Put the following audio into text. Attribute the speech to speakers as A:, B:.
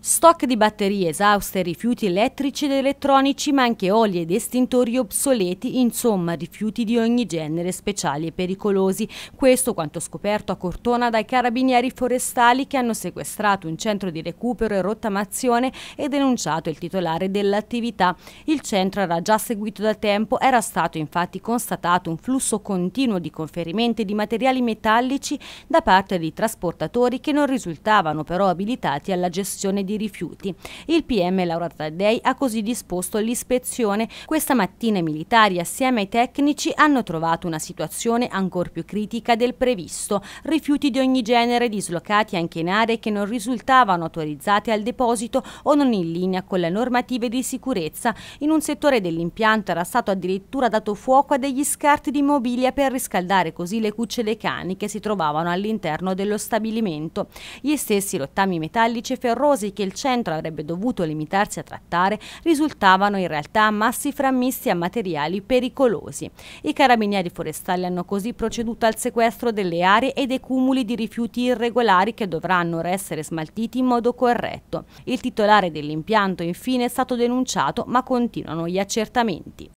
A: Stock di batterie esauste, rifiuti elettrici ed elettronici, ma anche oli ed estintori obsoleti, insomma rifiuti di ogni genere speciali e pericolosi. Questo quanto scoperto a Cortona dai carabinieri forestali che hanno sequestrato un centro di recupero e rottamazione e denunciato il titolare dell'attività. Il centro era già seguito da tempo, era stato infatti constatato un flusso continuo di conferimenti di materiali metallici da parte di trasportatori che non risultavano però abilitati alla gestione di di rifiuti. Il PM Laura Taddei ha così disposto l'ispezione. Questa mattina i militari assieme ai tecnici hanno trovato una situazione ancor più critica del previsto. Rifiuti di ogni genere dislocati anche in aree che non risultavano autorizzate al deposito o non in linea con le normative di sicurezza. In un settore dell'impianto era stato addirittura dato fuoco a degli scarti di mobilia per riscaldare così le cucce dei cani che si trovavano all'interno dello stabilimento. Gli stessi rottami metallici e ferrosi che il centro avrebbe dovuto limitarsi a trattare risultavano in realtà massi frammisti a materiali pericolosi. I carabinieri forestali hanno così proceduto al sequestro delle aree e dei cumuli di rifiuti irregolari che dovranno essere smaltiti in modo corretto. Il titolare dell'impianto infine è stato denunciato ma continuano gli accertamenti.